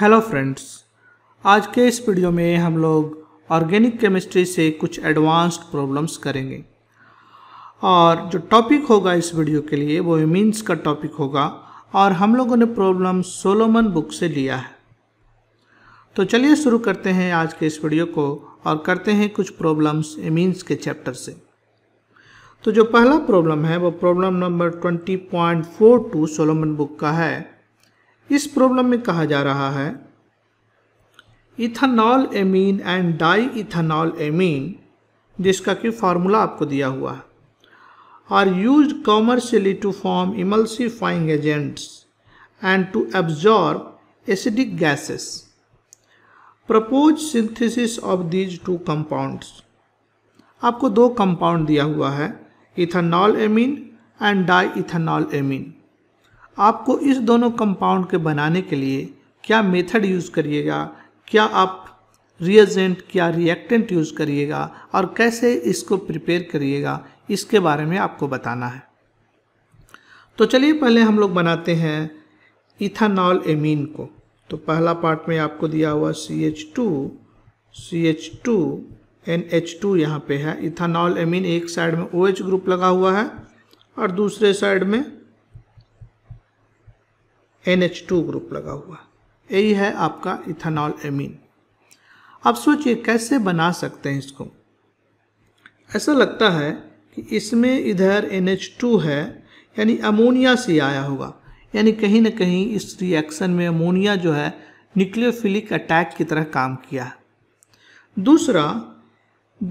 Hello friends आज के इस वीडियो में हम लोग ऑर्गेनिक केमिस्ट्री से कुछ एडवांस्ड प्रॉब्लम्स करेंगे और जो टॉपिक होगा इस वीडियो के लिए वो इमीन्स का टॉपिक होगा और हम लोगों ने प्रॉब्लम सोलोमन बुक से लिया है तो चलिए शुरू करते हैं आज के इस वीडियो को और करते हैं कुछ प्रॉब्लम्स इमीन्स के चैप्टर से तो जो पहला प्रॉब्लम है वो problem number twenty Solomon book का है इस प्रॉब्लम में कहा जा रहा है ethanolamine and diethanolamine जिसका कि फार्मूला आपको दिया हुआ है are use commercially to form emulsifying agents and to absorb acidic gases propose synthesis of these two compounds आपको दो कंपाउंड दिया हुआ है ethanolamine and diethanolamine आपको इस दोनों कंपाउंड के बनाने के लिए क्या मेथड यूज़ करिएगा क्या आप रिएजेंट क्या रिएक्टेंट यूज़ करिएगा और कैसे इसको प्रिपेयर करिएगा इसके बारे में आपको बताना है तो चलिए पहले हम लोग बनाते हैं इथानॉल एमीन को तो पहला पार्ट में आपको दिया हुआ C H two C H two N H two यहाँ पर है इथानॉल एमीन एक साइड में ओ OH एच ग्रुप लगा हुआ है और दूसरे साइड में एन ग्रुप लगा हुआ यही है आपका इथानॉल एमीन अब सोचिए कैसे बना सकते हैं इसको ऐसा लगता है कि इसमें इधर NH2 है यानी अमोनिया से आया होगा यानी कहीं ना कहीं इस रिएक्शन में अमोनिया जो है न्यूक्लियोफिलिक अटैक की तरह काम किया है दूसरा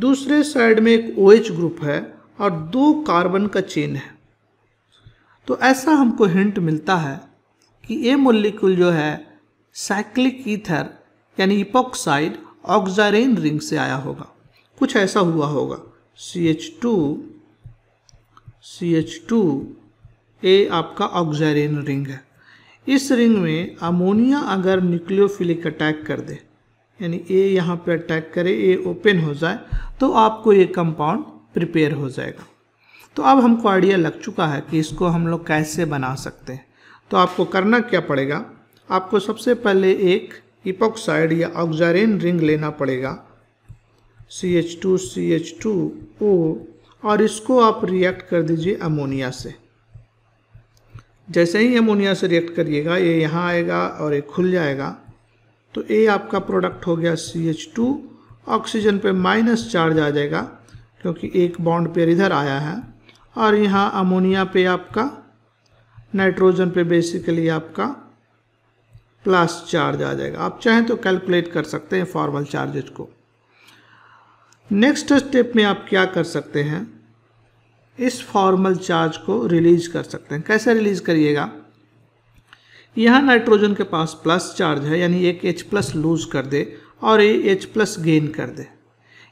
दूसरे साइड में एक ओ OH ग्रुप है और दो कार्बन का चेन है तो ऐसा हमको हिंट मिलता है कि ये मोलिक्यूल जो है साइक्लिक ईथर यानी इपोक्साइड ऑक्जारेन रिंग से आया होगा कुछ ऐसा हुआ होगा C H two C H two ए आपका ऑक्जारेन रिंग है इस रिंग में अमोनिया अगर न्यूक्लियोफिलिक अटैक कर दे यानी ए यहाँ पे अटैक करे ए ओपन हो जाए तो आपको ये कंपाउंड प्रिपेयर हो जाएगा तो अब हमको आइडिया लग चुका है कि इसको हम लोग कैसे बना सकते हैं तो आपको करना क्या पड़ेगा आपको सबसे पहले एक इपॉक्साइड या ऑक्जारेन रिंग लेना पड़ेगा C H two C H two O और इसको आप रिएक्ट कर दीजिए अमोनिया से जैसे ही अमोनिया से रिएक्ट करिएगा ये यहाँ आएगा और ये खुल जाएगा तो ये आपका प्रोडक्ट हो गया सी एच टू ऑक्सीजन पे माइनस चार्ज आ जाएगा क्योंकि एक बॉन्ड पेयर इधर आया है और यहाँ अमोनिया पे आपका नाइट्रोजन पे बेसिकली आपका प्लस चार्ज आ जाएगा आप चाहें तो कैलकुलेट कर सकते हैं फॉर्मल चार्जेज को नेक्स्ट स्टेप में आप क्या कर सकते हैं इस फॉर्मल चार्ज को रिलीज कर सकते हैं कैसे रिलीज करिएगा यहाँ नाइट्रोजन के पास प्लस चार्ज है यानी एक H प्लस लूज कर दे और ये H प्लस गेन कर दे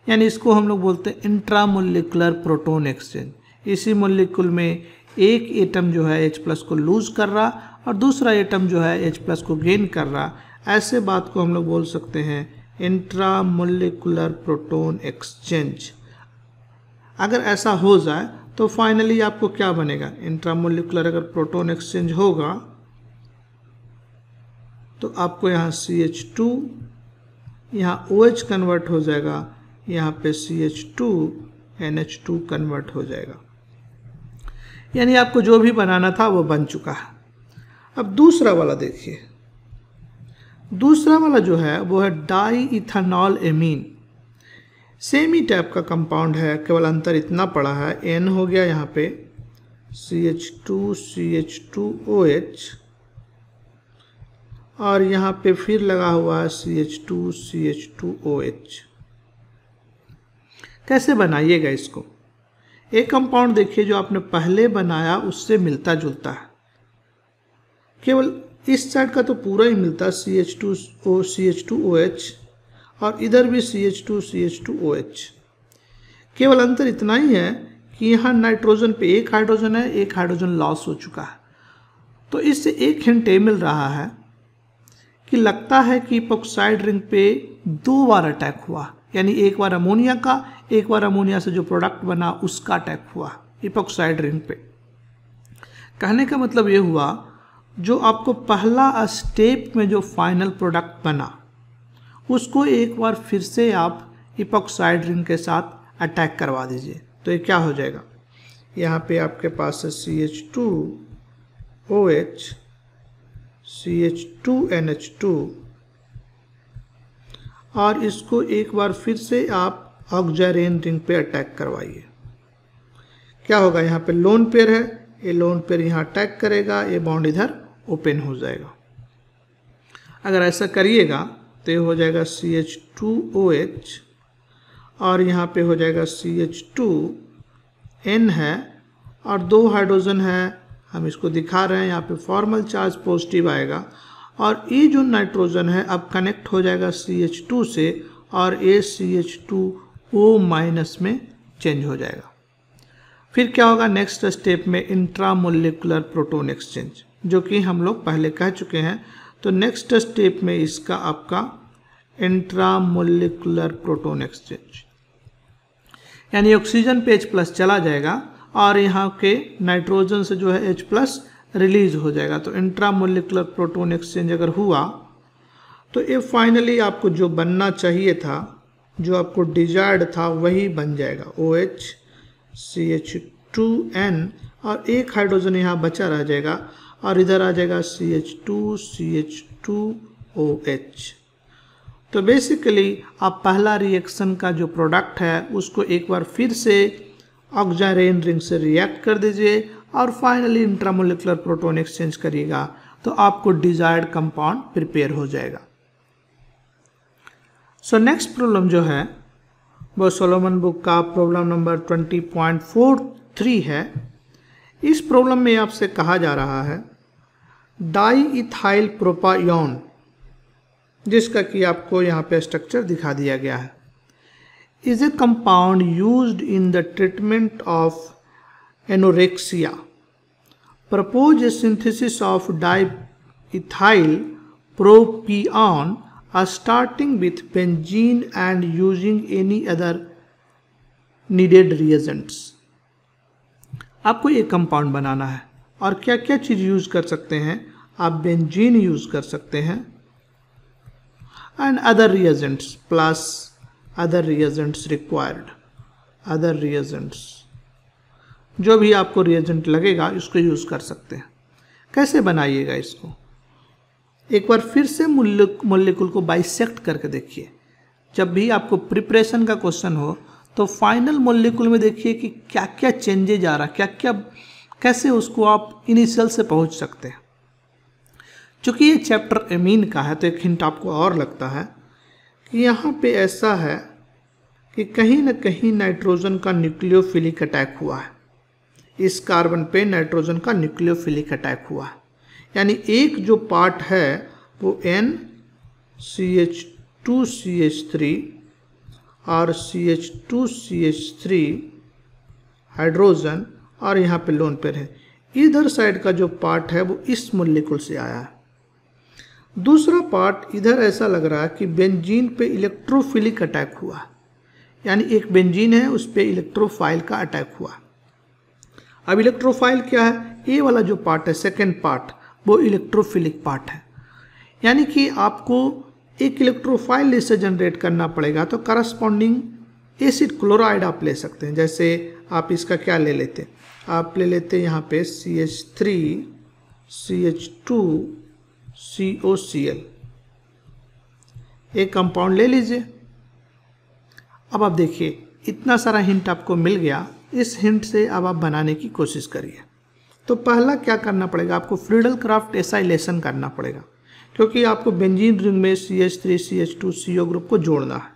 यानी इसको हम लोग बोलते हैं इंट्रामोलिकुलर प्रोटोन एक्सचेंज इसी मोलिकुल में एक एटम जो है एच प्लस को लूज़ कर रहा और दूसरा एटम जो है एच प्लस को गेन कर रहा ऐसे बात को हम लोग बोल सकते हैं मोलिकुलर प्रोटोन एक्सचेंज अगर ऐसा हो जाए तो फाइनली आपको क्या बनेगा इंट्रामोलिकुलर अगर प्रोटोन एक्सचेंज होगा तो आपको यहाँ सी एच टू यहाँ ओ OH कन्वर्ट हो जाएगा यहाँ पे C H two N H two convert हो जाएगा यानी आपको जो भी बनाना था वो बन चुका है अब दूसरा वाला देखिए दूसरा वाला जो है वो है डाई इथानॉल एमीन सेम ही टाइप का कंपाउंड है केवल अंतर इतना पड़ा है एन हो गया यहाँ पे C H two C H two O H और यहाँ पे फिर लगा हुआ है C H two C H two O H कैसे बनाइएगा इसको एक कंपाउंड देखिए जो आपने पहले बनाया उससे मिलता जुलता है केवल इस साइड का तो पूरा ही मिलता है C H two O C H two O H और इधर भी C H two C H two O H केवल अंतर इतना ही है कि यहाँ नाइट्रोजन पे एक हाइड्रोजन है एक हाइड्रोजन लॉस हो चुका है तो इससे एक हिंट ये मिल रहा है कि लगता है कि पॉक्साइड रिंग पे दो बार अटैक हुआ यानी एक बार अमोनिया का एक बार अमोनिया से जो प्रोडक्ट बना उसका अटैक हुआ इपोक्साइड रिंग पे कहने का मतलब ये हुआ जो आपको पहला स्टेप में जो फाइनल प्रोडक्ट बना उसको एक बार फिर से आप इपोक्साइड रिंग के साथ अटैक करवा दीजिए तो ये क्या हो जाएगा यहाँ पे आपके पास है C H two O H C H two N H two और इसको एक बार फिर से आप ऑक्जैरिन रिंग पे अटैक करवाइए क्या होगा यहाँ पे लोन पेयर है ये लोन पेयर यहाँ अटैक करेगा ये बॉन्ड इधर ओपन हो जाएगा अगर ऐसा करिएगा तो ये हो जाएगा C H two O H और यहाँ पे हो जाएगा सी एच टू एन है और दो हाइड्रोजन है हम इसको दिखा रहे हैं यहाँ पे फॉर्मल चार्ज पॉजिटिव आएगा और ये जो नाइट्रोजन है अब कनेक्ट हो जाएगा सी एच टू से और ए C H two O minus में चेंज हो जाएगा फिर क्या होगा नेक्स्ट स्टेप में इंट्रामोलिकुलर प्रोटोन एक्सचेंज जो कि हम लोग पहले कह चुके हैं तो नेक्स्ट स्टेप में इसका आपका इंट्रामोलिकुलर प्रोटोन एक्सचेंज यानी ऑक्सीजन पे H प्लस चला जाएगा और यहाँ के नाइट्रोजन से जो है H प्लस रिलीज हो जाएगा तो इंट्रामोलिकुलर प्रोटोन एक्सचेंज अगर हुआ तो ये फाइनली आपको जो बनना चाहिए था जो आपको डिजायर्ड था वही बन जाएगा O H C H two N और एक हाइड्रोजन यहाँ बचा रह जाएगा और इधर आ जाएगा C H two C H two O H तो बेसिकली आप पहला रिएक्शन का जो प्रोडक्ट है उसको एक बार फिर से ऑक्जारेन रिंग से रिएक्ट कर दीजिए और फाइनली इंट्रामोलिकुलर प्रोटोन एक्सचेंज करिएगा तो आपको डिजायर्ड कंपाउंड प्रिपेयर हो जाएगा सो नेक्स्ट प्रॉब्लम जो है वो सोलोमन बुक का problem number twenty point four three है इस प्रॉब्लम में आपसे कहा जा रहा है डाई इथाइल प्रोपायन जिसका कि आपको यहाँ पे स्ट्रक्चर दिखा दिया गया है is a compound use in the treatment of anorexia propose a synthesis of diethylpropion are starting with benzene and using any other needed reagents आपको ये कंपाउंड बनाना है और क्या क्या चीज़ यूज़ कर सकते हैं आप बेंजीन यूज़ कर सकते हैं and other reagents plus other reagents required other reagents जो भी आपको रिएजेंट लगेगा इसको यूज़ कर सकते हैं कैसे बनाइएगा इसको एक बार फिर से मूल्य मोलिकुल को बाइसेक्ट करके देखिए जब भी आपको प्रिपरेशन का क्वेश्चन हो तो फाइनल मोलिकुल में देखिए कि क्या क्या चेंजेज आ रहा है क्या क्या कैसे उसको आप इनिशियल से पहुंच सकते हैं चूँकि ये चैप्टर एमीन का है तो एक हिंट आपको और लगता है कि यहाँ पे ऐसा है कि कहीं ना कहीं नाइट्रोजन का न्यूक्लियोफिलिक अटैक हुआ है इस कार्बन पे नाइट्रोजन का न्यूक्लियोफिलिक अटैक हुआ है यानी एक जो पार्ट है वो N C H two C H three और C H two C H three hydrogen और यहाँ पे लोन पेयर है इधर साइड का जो पार्ट है वो इस मोलिकुल से आया है दूसरा पार्ट इधर ऐसा लग रहा है कि बेंजीन पे इलेक्ट्रोफिलिक अटैक हुआ यानी एक बेंजीन है उस पर इलेक्ट्रोफाइल का अटैक हुआ अब इलेक्ट्रोफाइल क्या है ए वाला जो पार्ट है सेकेंड पार्ट वो इलेक्ट्रोफिलिक पार्ट है यानी कि आपको एक इलेक्ट्रोफाइल इसे जनरेट करना पड़ेगा तो करस्पॉन्डिंग एसिड क्लोराइड आप ले सकते हैं जैसे आप इसका क्या ले लेते हैं आप ले लेते हैं यहाँ पे C H three C H two C O C L एक कंपाउंड ले लीजिए अब आप देखिए इतना सारा हिंट आपको मिल गया इस हिंट से अब आप बनाने की कोशिश करिए तो पहला क्या करना पड़ेगा आपको फ्रीडल क्राफ्ट एसाइलेशन करना पड़ेगा क्योंकि आपको बेंजीन रिंग में C H three C H two C O group को जोड़ना है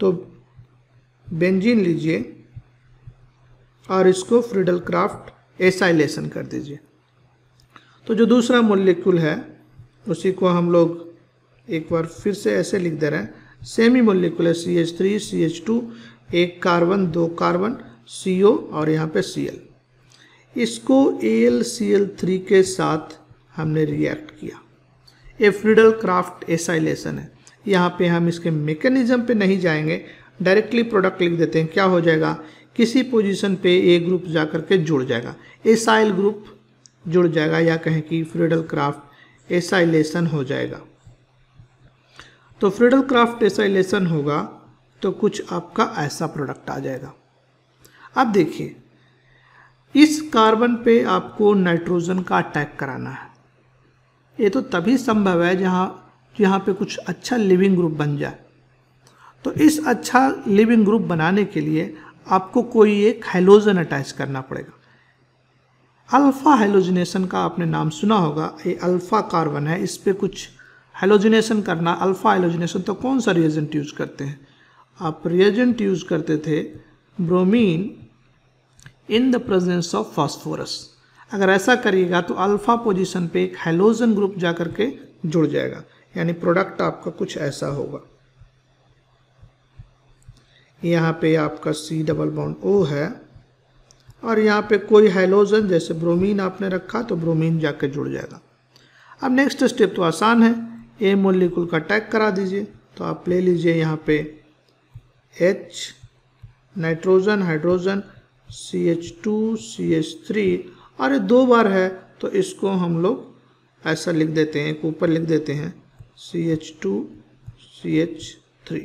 तो बेंजीन लीजिए और इसको फ्रीडल क्राफ्ट एसाइलेशन कर दीजिए तो जो दूसरा मोलिक्यूल है उसी को हम लोग एक बार फिर से ऐसे लिख दे रहे हैं सेमी है C H three C H two एक कार्बन दो कार्बन सी ओ और यहाँ पे सी एल इसको AlCl3 के साथ हमने रिएक्ट किया ये फ्रीडल क्राफ्ट एसाइलेसन है यहाँ पे हम इसके मेकेनिज्म पे नहीं जाएंगे डायरेक्टली प्रोडक्ट लिख देते हैं क्या हो जाएगा किसी पोजीशन पे ए ग्रुप जा कर के जुड़ जाएगा एसाइल ग्रुप जुड़ जाएगा या कहें कि फ्रीडल क्राफ्ट एसाइलेसन हो जाएगा तो फ्रीडल क्राफ्ट एसाइलेसन होगा तो कुछ आपका ऐसा प्रोडक्ट आ जाएगा अब देखिए इस कार्बन पे आपको नाइट्रोजन का अटैक कराना है ये तो तभी संभव है जहाँ यहाँ पे कुछ अच्छा लिविंग ग्रुप बन जाए तो इस अच्छा लिविंग ग्रुप बनाने के लिए आपको कोई एक हाइलोजन अटैच करना पड़ेगा अल्फ़ा हाइलोजिनेशन का आपने नाम सुना होगा ये अल्फ़ा कार्बन है इस पर कुछ हाइलोजिनेशन करना अल्फ़ा हाइलोजिनेशन तो कौन सा रिएजेंट यूज़ करते हैं आप रिएजेंट यूज़ करते थे bromine in the presence of phosphorus अगर ऐसा करिएगा तो अल्फा पोजीशन पे एक हाइलोजन ग्रुप जा करके जुड़ जाएगा यानी प्रोडक्ट आपका कुछ ऐसा होगा यहाँ पे आपका सी डबल बाउंड ओ है और यहाँ पे कोई हाइलोजन जैसे ब्रोमीन आपने रखा तो ब्रोमीन जाके जुड़ जाएगा अब नेक्स्ट स्टेप तो आसान है ए मोलिकुल का टैग करा दीजिए तो आप ले लीजिए यहाँ पे H nitrogen hydrogen C H two C H three अरे दो बार है तो इसको हम लोग ऐसा लिख देते हैं ऊपर लिख देते हैं C H two C H three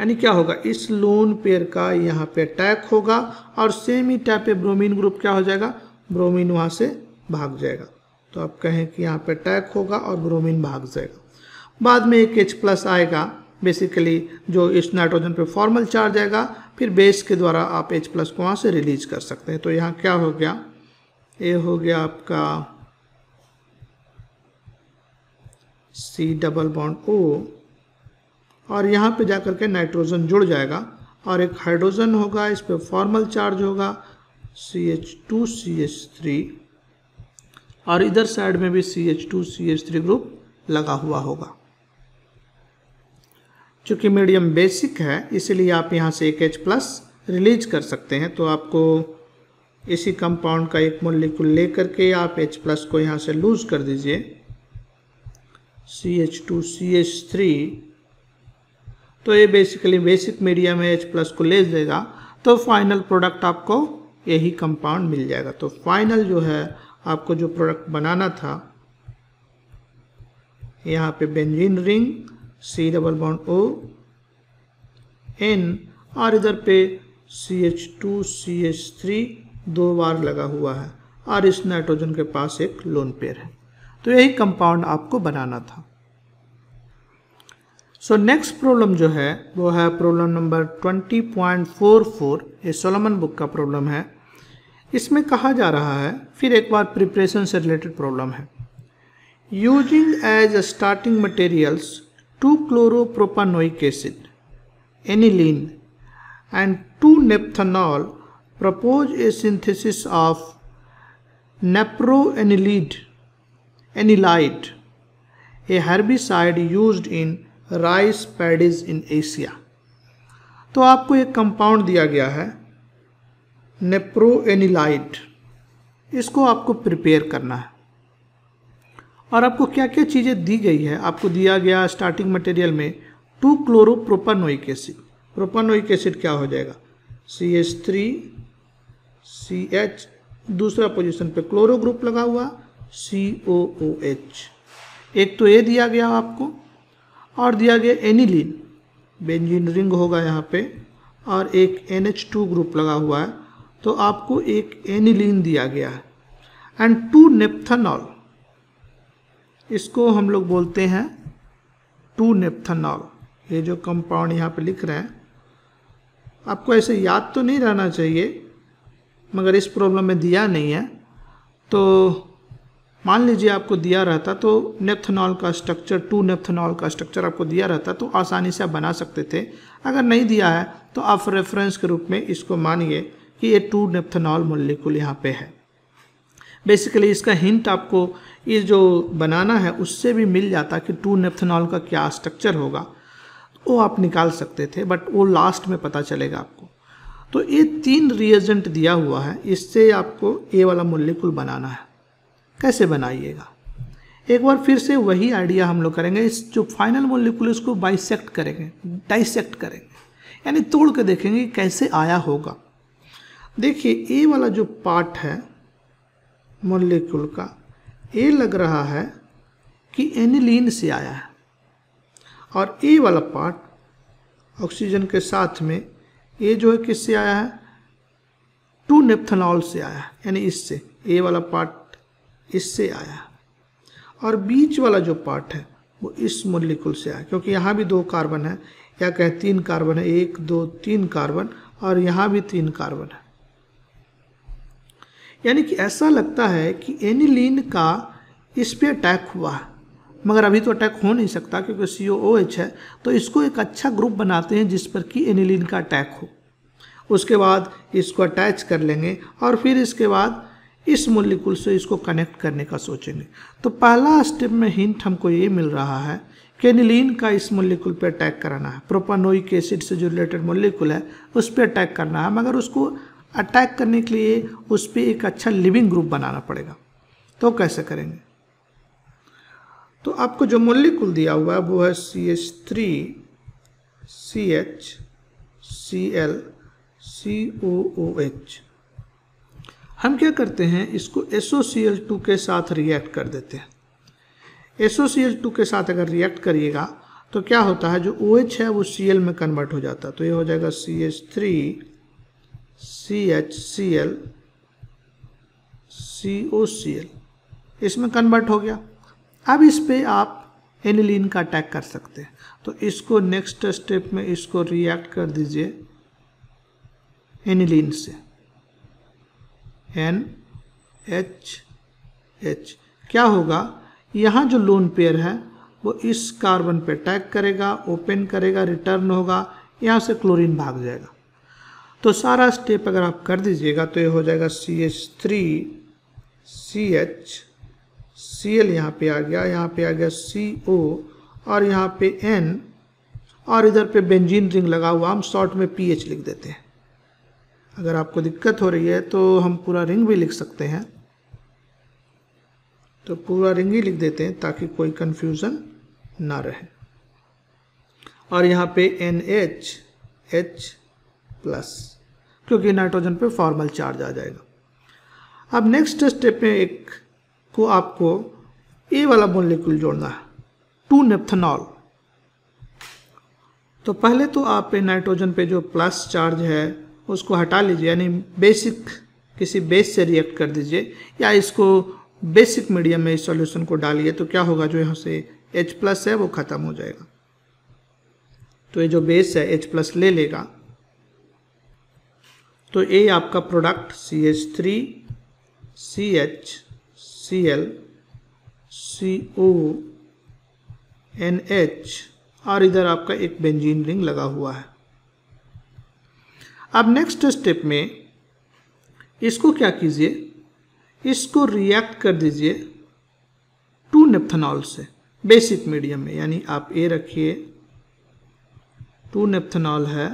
यानी क्या होगा इस लोन पेयर का यहाँ पे अटैक होगा और सेम ही टाइप पे ब्रोमीन ग्रुप क्या हो जाएगा ब्रोमीन वहाँ से भाग जाएगा तो आप कहें कि यहाँ पे अटैक होगा और ब्रोमीन भाग जाएगा बाद में एक एच प्लस आएगा बेसिकली जो इस नाइट्रोजन पे फॉर्मल चार्ज आएगा फिर बेस के द्वारा आप H प्लस को वहाँ से रिलीज कर सकते हैं तो यहाँ क्या हो गया ये हो गया आपका सी डबल बॉन्ड ओ और यहाँ पे जा कर के नाइट्रोजन जुड़ जाएगा और एक हाइड्रोजन होगा इस पर फॉर्मल चार्ज होगा C H two C H three और इधर साइड में भी C H two C H three group लगा हुआ होगा चूँकि मीडियम बेसिक है इसलिए आप यहाँ से एक एच प्लस रिलीज कर सकते हैं तो आपको इसी कंपाउंड का एक मूल्य ले करके आप एच प्लस को यहाँ से लूज़ कर दीजिए C H two C H three तो ये बेसिकली बेसिक मीडियम में एच प्लस को ले देगा तो फाइनल प्रोडक्ट आपको यही कंपाउंड मिल जाएगा तो फाइनल जो है आपको जो प्रोडक्ट बनाना था यहाँ पे benzene ring C double bond O, N और इधर पे C H two C H three दो बार लगा हुआ है और इस नाइट्रोजन के पास एक लोन पेयर है तो यही कंपाउंड आपको बनाना था सो नेक्स्ट प्रॉब्लम जो है वो है प्रॉब्लम नंबर 20.44 ये सोलमन बुक का प्रॉब्लम है इसमें कहा जा रहा है फिर एक बार प्रिपरेशन से रिलेटेड प्रॉब्लम है using as starting materials 2 chloropropanoic acid, aniline, and 2 naphthanol propose a synthesis of naproanilide, anilide, a herbicide used in rice paddies in Asia. तो आपको एक कंपाउंड दिया गया है नेप्रोएनिलाइट इसको आपको प्रिपेयर करना है और आपको क्या क्या चीज़ें दी गई है आपको दिया गया स्टार्टिंग मटेरियल में two chloro propanoic acid propanoic acid क्या हो जाएगा C H three C H दूसरा पोजीशन पे क्लोरो ग्रुप लगा हुआ सी ओ ओ एच एक तो ए दिया गया आपको और दिया गया एनिलीन बेंजीन रिंग होगा यहाँ पे और एक एन एच टू ग्रुप लगा हुआ है तो आपको एक एनिलीन दिया गया है एंड टू नेपथनॉल इसको हम लोग बोलते हैं टू नेपथनॉल ये जो कंपाउंड यहाँ पे लिख रहे हैं आपको ऐसे याद तो नहीं रहना चाहिए मगर इस प्रॉब्लम में दिया नहीं है तो मान लीजिए आपको दिया रहता तो नेपथनॉल का स्ट्रक्चर टू नेपथनॉल का स्ट्रक्चर आपको दिया रहता तो आसानी से आप बना सकते थे अगर नहीं दिया है तो आप रेफरेंस के रूप में इसको मानिए कि ये टू नेपथनॉल मोलिकुल यहाँ पर है बेसिकली इसका हिंट आपको ये जो बनाना है उससे भी मिल जाता कि टू नेप्थनॉल का क्या स्ट्रक्चर होगा वो आप निकाल सकते थे बट वो लास्ट में पता चलेगा आपको तो ये तीन रिएजेंट दिया हुआ है इससे आपको ए वाला मोलिकुल बनाना है कैसे बनाइएगा एक बार फिर से वही आइडिया हम लोग करेंगे इस जो फाइनल मोलिकुल इसको बाइसेक्ट करेंगे डाइसेक्ट करेंगे यानी तोड़ के देखेंगे कैसे आया होगा देखिए ए वाला जो पार्ट है मोलिक्यूल का ए लग रहा है कि एनिलीन से आया है और ए वाला पार्ट ऑक्सीजन के साथ में ए जो है किससे आया है टू नेपथनॉल से आया है यानी इससे ए वाला पार्ट इससे आया है और बीच वाला जो पार्ट है वो इस मोलिकुल से आया क्योंकि यहाँ भी दो कार्बन है या कहें तीन कार्बन है एक दो तीन कार्बन और यहाँ भी तीन कार्बन है यानी कि ऐसा लगता है कि एनिलीन का इस पर अटैक हुआ मगर अभी तो अटैक हो नहीं सकता क्योंकि सी ओ एच है तो इसको एक अच्छा ग्रुप बनाते हैं जिस पर कि एनिलीन का अटैक हो उसके बाद इसको अटैच कर लेंगे और फिर इसके बाद इस मोलिकुल से इसको कनेक्ट करने का सोचेंगे तो पहला स्टेप में हिंट हमको ये मिल रहा है कि एनिलीन का इस मोलिकुल पर अटैक कराना है प्रोपानोइक एसिड से जो रिलेटेड मोलिकुल है उस पर अटैक करना है मगर उसको अटैक करने के लिए उस पर एक अच्छा लिविंग ग्रुप बनाना पड़ेगा तो कैसे करेंगे तो आपको जो मोलिकुल दिया हुआ है वो है C H three C H C L C O O H हम क्या करते हैं इसको एसओ सी एल टू के साथ रिएक्ट कर देते हैं एसओ सी एल टू के साथ अगर रिएक्ट करिएगा तो क्या होता है जो ओ OH एच है वो सी एल में कन्वर्ट हो जाता है तो ये हो जाएगा C H three C H C L C O C L इसमें कन्वर्ट हो गया अब इस पर आप एनिलीन का अटैक कर सकते हैं तो इसको नेक्स्ट स्टेप में इसको रिएक्ट कर दीजिए एनिलीन से एन एच एच क्या होगा यहाँ जो लोन पेयर है वो इस कार्बन पे अटैक करेगा ओपन करेगा रिटर्न होगा यहाँ से क्लोरीन भाग जाएगा तो सारा स्टेप अगर आप कर दीजिएगा तो ये हो जाएगा C H three C H C L यहाँ पर आ गया यहाँ पे आ गया सी ओ और यहाँ पे एन और इधर पे बेंजीन रिंग लगा हुआ हम शॉर्ट में पी एच लिख देते हैं अगर आपको दिक्कत हो रही है तो हम पूरा रिंग भी लिख सकते हैं तो पूरा रिंग ही लिख देते हैं ताकि कोई कन्फ्यूज़न ना रहे और यहाँ पे एन एच एच प्लस क्योंकि नाइट्रोजन पे फॉर्मल चार्ज आ जाएगा अब नेक्स्ट स्टेप में एक को आपको ए वाला मोलिक्यूल जोड़ना है टू नेप्थनॉल तो पहले तो आप नाइट्रोजन पे जो प्लस चार्ज है उसको हटा लीजिए यानी बेसिक किसी बेस से रिएक्ट कर दीजिए या इसको बेसिक मीडियम में इस सॉल्यूशन को डालिए तो क्या होगा जो यहाँ से H प्लस है वो ख़त्म हो जाएगा तो ये जो बेस है H प्लस ले लेगा तो ये आपका product C H three C H C L C O N H और इधर आपका एक बेंजीन रिंग लगा हुआ है अब नेक्स्ट स्टेप में इसको क्या कीजिए इसको रिएक्ट कर दीजिए टू नेप्थनॉल से बेसिक मीडियम में यानी आप ए रखिए टू नेप्थनॉल है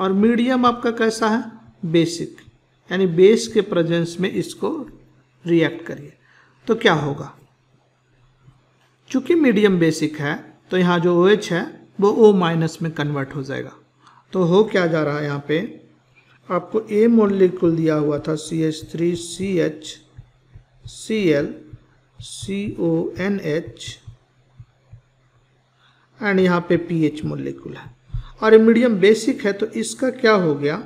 और मीडियम आपका कैसा है बेसिक यानी बेस के प्रेजेंस में इसको रिएक्ट करिए तो क्या होगा चूंकि मीडियम बेसिक है तो यहाँ जो ओ OH है वो ओ माइनस में कन्वर्ट हो जाएगा तो हो क्या जा रहा है यहाँ पे आपको ए मोलिकुल दिया हुआ था C H three C H C L C O N H and यहाँ पे पी एच मोलिकुल है और मीडियम बेसिक है तो इसका क्या हो गया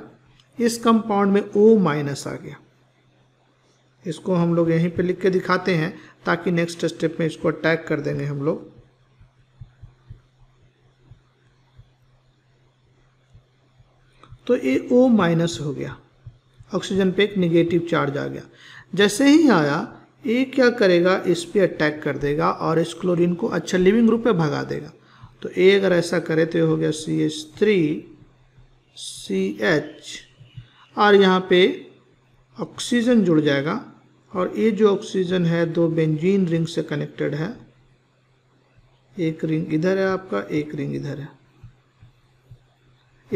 इस कंपाउंड में ओ माइनस आ गया इसको हम लोग यहीं पे लिख के दिखाते हैं ताकि नेक्स्ट स्टेप में इसको अटैक कर देंगे हम लोग तो ये ओ माइनस हो गया ऑक्सीजन पे एक निगेटिव चार्ज आ गया जैसे ही आया ये क्या करेगा इस पर अटैक कर देगा और इस क्लोरीन को अच्छा लिविंग ग्रुप पे भगा देगा तो ए अगर ऐसा करे तो हो गया C H three C H और यहाँ पे ऑक्सीजन जुड़ जाएगा और ये जो ऑक्सीजन है दो बेंजीन रिंग से कनेक्टेड है एक रिंग इधर है आपका एक रिंग इधर है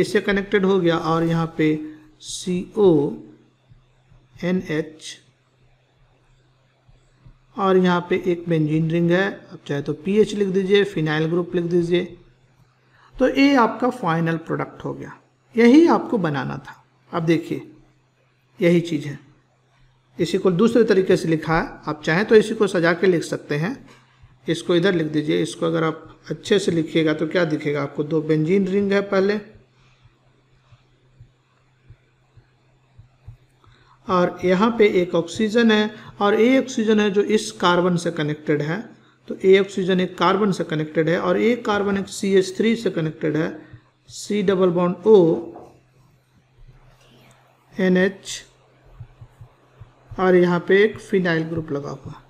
इससे कनेक्टेड हो गया और यहाँ पे सी ओ एन एच और यहाँ पे एक बेंजीन रिंग है आप चाहे तो पी लिख दीजिए फिनाइल ग्रुप लिख दीजिए तो ये आपका फाइनल प्रोडक्ट हो गया यही आपको बनाना था अब देखिए यही चीज़ है इसी को दूसरे तरीके से लिखा है आप चाहें तो इसी को सजा के लिख सकते हैं इसको इधर लिख दीजिए इसको अगर आप अच्छे से लिखिएगा तो क्या दिखेगा आपको दो बेंजीन रिंग है पहले और यहाँ पे एक ऑक्सीजन है और ए ऑक्सीजन है जो इस कार्बन से कनेक्टेड है तो ए ऑक्सीजन एक कार्बन से कनेक्टेड है और ए कार्बन एक सी एच थ्री से कनेक्टेड है C double bond O N H और यहाँ पे एक फिनाइल ग्रुप लगा हुआ